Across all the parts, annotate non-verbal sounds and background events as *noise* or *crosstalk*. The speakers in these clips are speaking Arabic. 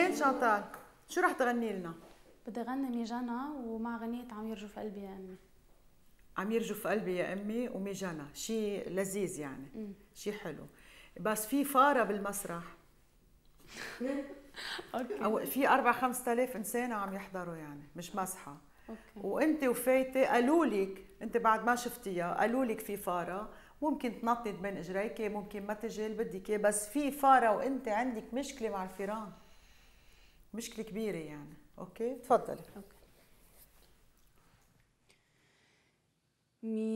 زين شانتال شو رح تغني لنا؟ بدي غني ميجانا ومع غنية عم يرجو في قلبي يا أمي عم يرجو في قلبي يا أمي وميجانا شيء لذيذ يعني مم. شيء حلو بس في فارة بالمسرح *laughs* اوكي أو في 4 5000 انسان عم يحضروا يعني مش مسحه اوكي وانت وفايته قالوا لك انت بعد ما شفتيها قالوا لك في فاره ممكن تنطط بين اجريك ممكن ما تجي اللي بدك بس في فاره وانت عندك مشكله مع الفيران مشكله كبيره يعني اوكي تفضلي اوكي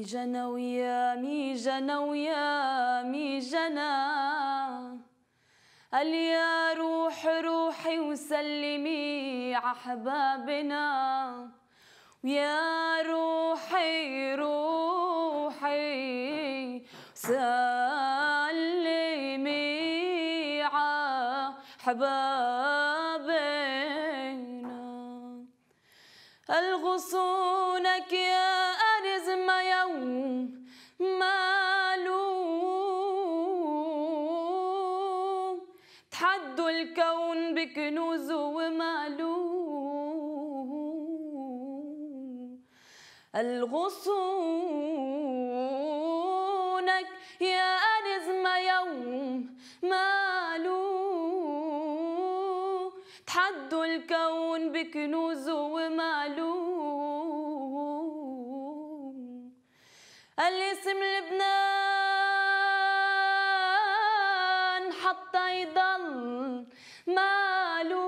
جنا ويا مي جنا ويا مي جنا قال يا روح روحي وسلمي عحبابنا ويا روحي روحي سلمي عحبابنا لك يا أرزم يوم معلوم تحدوا الكون بكنوزه ومعلوم الغصونك يا أرزم يوم معلوم تحدوا الكون بكنوزه ومعلوم باسم لبنان حتى يضل مالو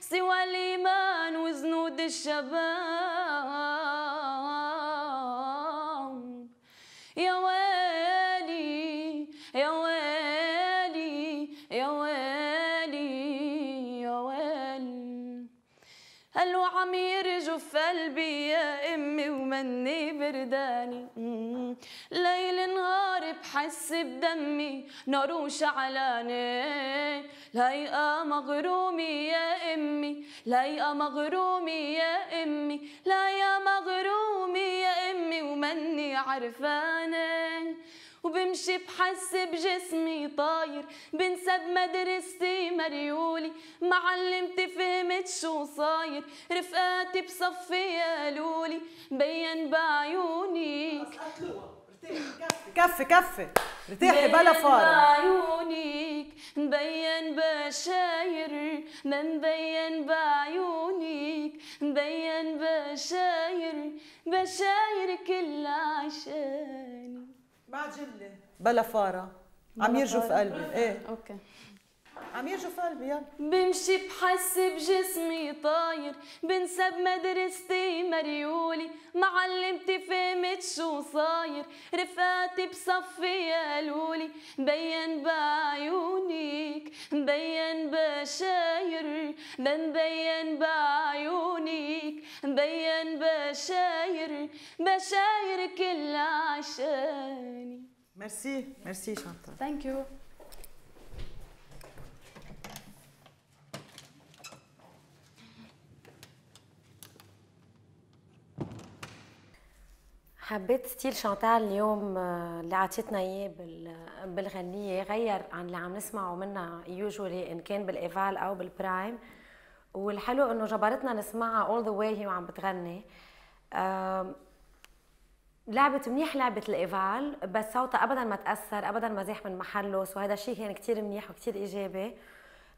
سوى الإيمان وزنود الشباب قالوا عم يرجف قلبي يا امي ومني برداني ليل نهار بحس بدمي نار وشعلاني لايقة مغرومي يا امي لايقة مغرومي يا امي لا يا مغرومي يا امي ومني عرفاني وبمشي بحس بجسمي طاير بنسى بمدرستي مريولي معلمتي فهمت شو صاير رفقاتي بصفي قالولي بين بعيونيك كفي كفي ارتاحي بلا فارق بعيونيك مبين بشاير ما مبين بعيونيك مبين بشاير بشاير كل عشاني بعجله بلا فاره عم يرجف قلبي ايه اوكي عم يرجف قلبي يلا بمشي بحس بجسمي طاير بنسى بمدرستي مريولي معلمتي فهمت شو صاير رفقاتي بصفي قالولي بين بعيونك بين بشاير بنبين بعيونك بين بشاير بشاير ميرسي ميرسي شانتا ثانك يو حبيت ستيل شانتال اليوم آه، اللي عطيتنا اياه بالغنيه غير عن اللي عم نسمعه منها يوجولي ان كان بالايفال او بالبرايم والحلو انه جبرتنا نسمعها اول ذا واي هي وعم بتغني لعبت منيح لعبة الإيفال بس صوتها أبدا ما تأثر أبدا ما زاح من محله سو هذا الشيء كان يعني كتير منيح وكتير إيجابي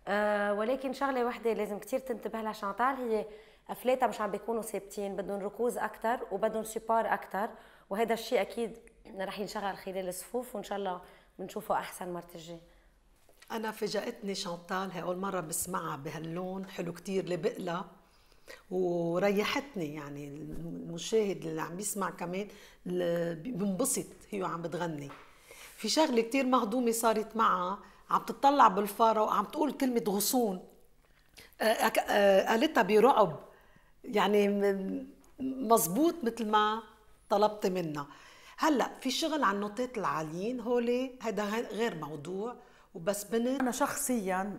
أه ولكن شغلة واحدة لازم كتير تنتبه لها شانتال هي أفلاتها مش عم بيكونوا ثابتين بدهم ركوز أكثر وبدهم سبار أكثر وهذا الشيء أكيد رح ينشغل خلال الصفوف وإن شاء الله بنشوفه أحسن مرة الجاي أنا فاجأتني شانتال هي أول مرة بسمعها بهاللون حلو كتير لبقلة وريحتني يعني المشاهد اللي عم بيسمع كمان بينبسط هي عم بتغني في شغله كتير مهضومه صارت معها عم تطلع بالفاره وعم تقول كلمه غصون آه، آه، آه، قالتها برعب يعني مزبوط مثل ما طلبت منها هلا في شغل عن النوتات العاليين هولي هذا غير موضوع وبس بنت انا شخصيا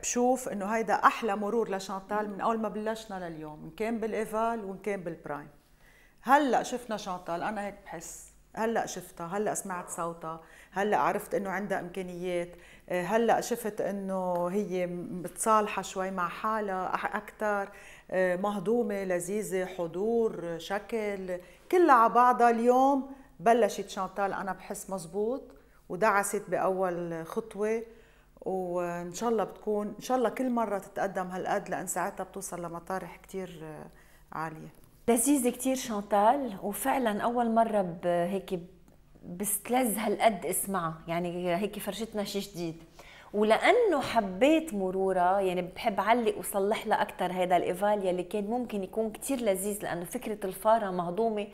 بشوف انه هيدا احلى مرور لشانتال من اول ما بلشنا لليوم ان كان بالايفال وان كان بالبرايم هلا شفنا شانتال انا هيك بحس هلا شفتها هلا سمعت صوتها هلا عرفت انه عندها امكانيات آه، هلا شفت انه هي متصالحه شوي مع حالها اكثر آه، مهضومه لذيذه حضور شكل كلها على بعضها اليوم بلشت شانتال انا بحس مزبوط ودعست باول خطوه وان شاء الله بتكون ان شاء الله كل مره تتقدم هالقد لان ساعتها بتوصل لمطارح كثير آه، عاليه لذيذة كثير شانتال وفعلا أول مرة هيك بستلذ هالقد اسمعها يعني هيك فرشتنا شيء جديد ولانه حبيت مرورة يعني بحب علق وصلح لها اكثر هذا الايفال يلي كان ممكن يكون كثير لذيذ لانه فكره الفاره مهضومه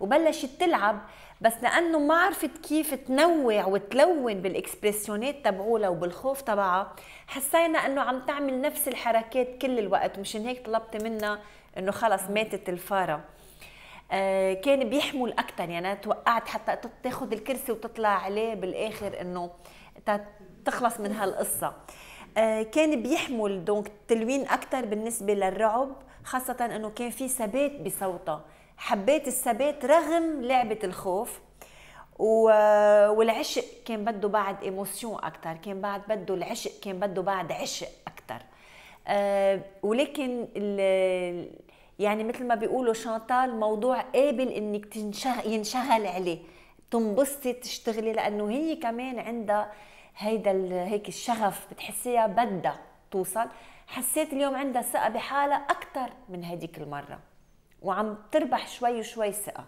وبلشت تلعب بس لانه ما عرفت كيف تنوع وتلون بالاكسبريسيونات تبعولها وبالخوف تبعها حسينا انه عم تعمل نفس الحركات كل الوقت ومشان هيك طلبت منها انه خلص ماتت الفاره آه كان بيحمل اكثر يعني انا توقعت حتى تاخذ الكرسي وتطلع عليه بالاخر انه تخلص من هالقصه آه، كان بيحمل دونك تلوين اكثر بالنسبه للرعب خاصه انه كان في ثبات بصوتها حبيت الثبات رغم لعبه الخوف والعشق كان بده بعد ايموسيون اكثر كان بعد بده العشق كان بده بعد عشق اكثر آه، ولكن يعني مثل ما بيقولوا شانتال موضوع قابل انك ينشغل عليه تنبسطي تشتغلي لانه هي كمان عندها هيدا هيك الشغف بتحسيها بدها توصل حسيت اليوم عندها ثقه بحالها اكثر من هديك المره وعم تربح شوي شوي ثقه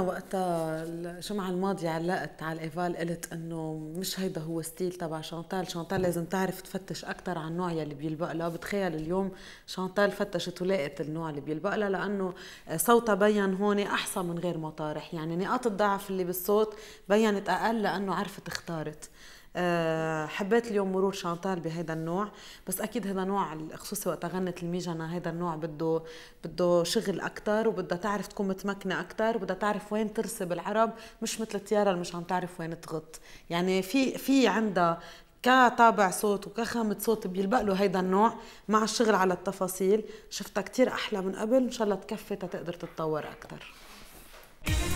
وقتها الجمعة الماضية علقت على الايفال قلت انه مش هيدا هو ستيل تبع شانتال، شانتال لازم تعرف تفتش اكثر عن النوع يلي بيلبق لها، بتخيل اليوم شانتال فتشت ولقت النوع اللي بيلبق لها لانه صوتها بين هون احسن من غير مطارح، يعني نقاط الضعف اللي بالصوت بينت اقل لانه عرفت اختارت. آه، حبيت اليوم مرور شانتال بهذا النوع بس اكيد هذا نوع خصوصي وقت غنت الميجنا هذا النوع بده بده شغل اكثر وبدها تعرف تكون متمكنه اكثر وبدها تعرف وين ترسب العرب مش مثل التيارة اللي مش عم تعرف وين تغط يعني في في عندها كطابع صوت وكخامة صوت بيلبق له هيدا النوع مع الشغل على التفاصيل شفتها كتير أحلى من قبل إن شاء الله تكفي تقدر تتطور أكتر